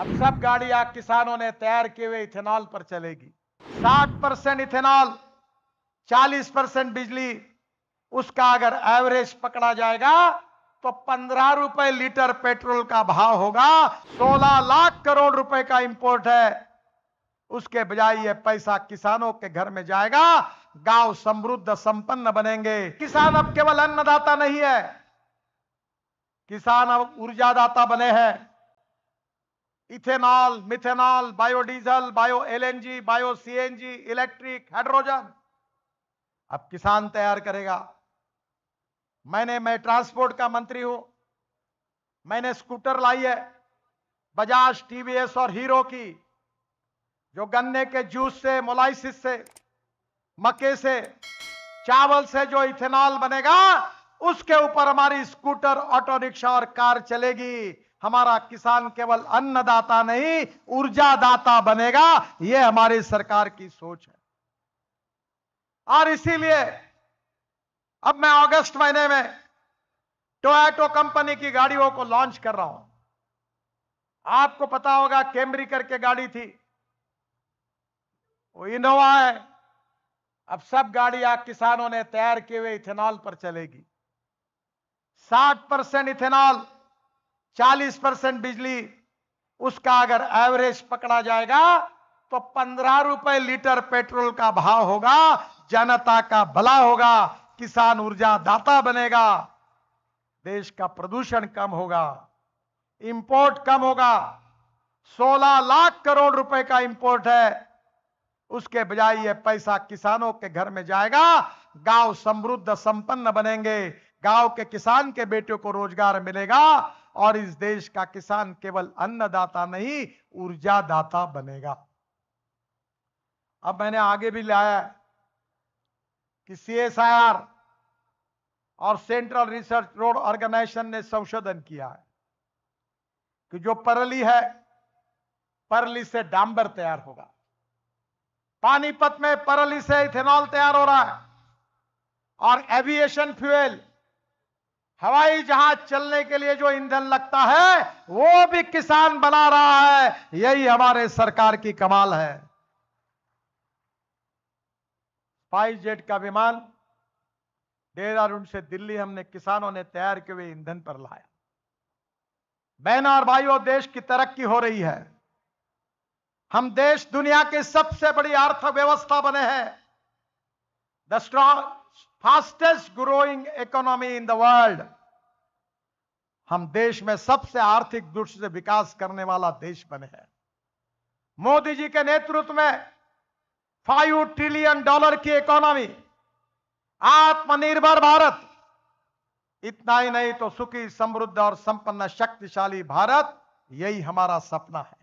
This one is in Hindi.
अब सब गाड़िया किसानों ने तैयार किए हुए इथेनॉल पर चलेगी 60 परसेंट इथेनॉल 40 परसेंट बिजली उसका अगर एवरेज पकड़ा जाएगा तो पंद्रह रुपए लीटर पेट्रोल का भाव होगा सोलह लाख करोड़ रुपए का इंपोर्ट है उसके बजाय ये पैसा किसानों के घर में जाएगा गांव समृद्ध संपन्न बनेंगे किसान अब केवल अन्नदाता नहीं है किसान अब ऊर्जादाता बने हैं ethanol methanol biodiesel bio LNG bio CNG electric hydrogen अब किसान तैयार करेगा मैंने मैं ट्रांसपोर्ट का मंत्री हूं मैंने स्कूटर लाई है बजाज टीवीएस और हीरो की जो गन्ने के जूस से मोलाइसिस से मक्के से चावल से जो इथेनॉल बनेगा उसके ऊपर हमारी स्कूटर ऑटो रिक्शा और कार चलेगी हमारा किसान केवल अन्नदाता नहीं ऊर्जादाता बनेगा यह हमारी सरकार की सोच है और इसीलिए अब मैं अगस्त महीने में टोयोटो कंपनी की गाड़ियों को लॉन्च कर रहा हूं आपको पता होगा कैमरी करके गाड़ी थी वो इनोवा है अब सब गाड़ियां किसानों ने तैयार किए हुए इथेनॉल पर चलेगी 60 परसेंट इथेनॉल 40 परसेंट बिजली उसका अगर एवरेज पकड़ा जाएगा तो पंद्रह रुपए लीटर पेट्रोल का भाव होगा जनता का भला होगा किसान ऊर्जा दाता बनेगा देश का प्रदूषण कम होगा इंपोर्ट कम होगा 16 लाख करोड़ रुपए का इंपोर्ट है उसके बजाय यह पैसा किसानों के घर में जाएगा गांव समृद्ध संपन्न बनेंगे गांव के किसान के बेटियों को रोजगार मिलेगा और इस देश का किसान केवल अन्नदाता नहीं ऊर्जा दाता बनेगा अब मैंने आगे भी लाया कि सीएसआईआर और सेंट्रल रिसर्च रोड ऑर्गेनाइजेशन ने संशोधन किया है कि जो परली है परली से डांबर तैयार होगा पानीपत में परली से इथेनॉल तैयार हो रहा है और एविएशन फ्यूएल हवाई जहाज चलने के लिए जो ईंधन लगता है वो भी किसान बना रहा है यही हमारे सरकार की कमाल है स्पाइस जेट का विमान देहरादून से दिल्ली हमने किसानों ने तैयार किए हुए ईंधन पर लाया बहन और भाइयों देश की तरक्की हो रही है हम देश दुनिया की सबसे बड़ी अर्थव्यवस्था बने हैं the fastest growing economy in the world हम देश में सबसे आर्थिक दृष्टि से विकास करने वाला देश बने हैं मोदी जी के नेतृत्व में फाइव ट्रिलियन डॉलर की इकोनॉमी आत्मनिर्भर भारत इतना ही नहीं तो सुखी समृद्ध और संपन्न शक्तिशाली भारत यही हमारा सपना है